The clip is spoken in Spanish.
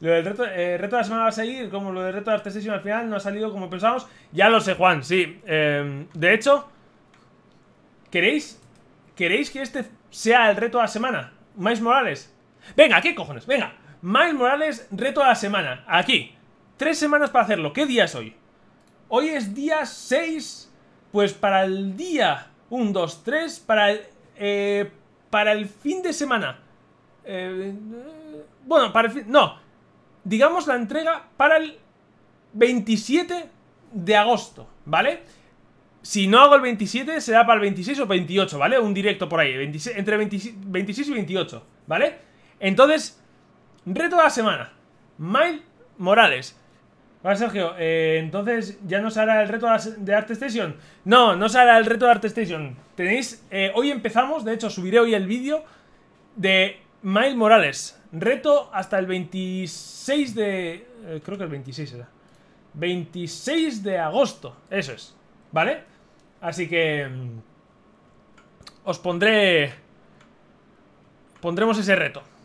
Lo del eh, reto, de la semana va a seguir, como lo del reto de la al final no ha salido como pensábamos. Ya lo sé, Juan, sí. Em, de hecho, ¿queréis, ¿queréis que este sea el reto de la semana? Miles Morales. Venga, ¿qué cojones? Venga, Miles Morales, reto de la semana. Aquí. Tres semanas para hacerlo. ¿Qué día es hoy? Hoy es día 6. Pues para el día 1, 2, 3. Para el, eh, para el fin de semana. Eh, bueno, para el fin... No, digamos, la entrega para el 27 de agosto, ¿vale? Si no hago el 27, será para el 26 o 28, ¿vale? Un directo por ahí, entre 26, y 28, ¿vale? Entonces, reto de la semana. Mile Morales. Vale, Sergio, eh, entonces ya no se hará el reto de Art No, no se hará el reto de Art Tenéis, eh, hoy empezamos, de hecho subiré hoy el vídeo de Mile Morales. Reto hasta el 26 de... Eh, creo que el 26 era. 26 de agosto. Eso es. ¿Vale? Así que... Mm, os pondré... Pondremos ese reto.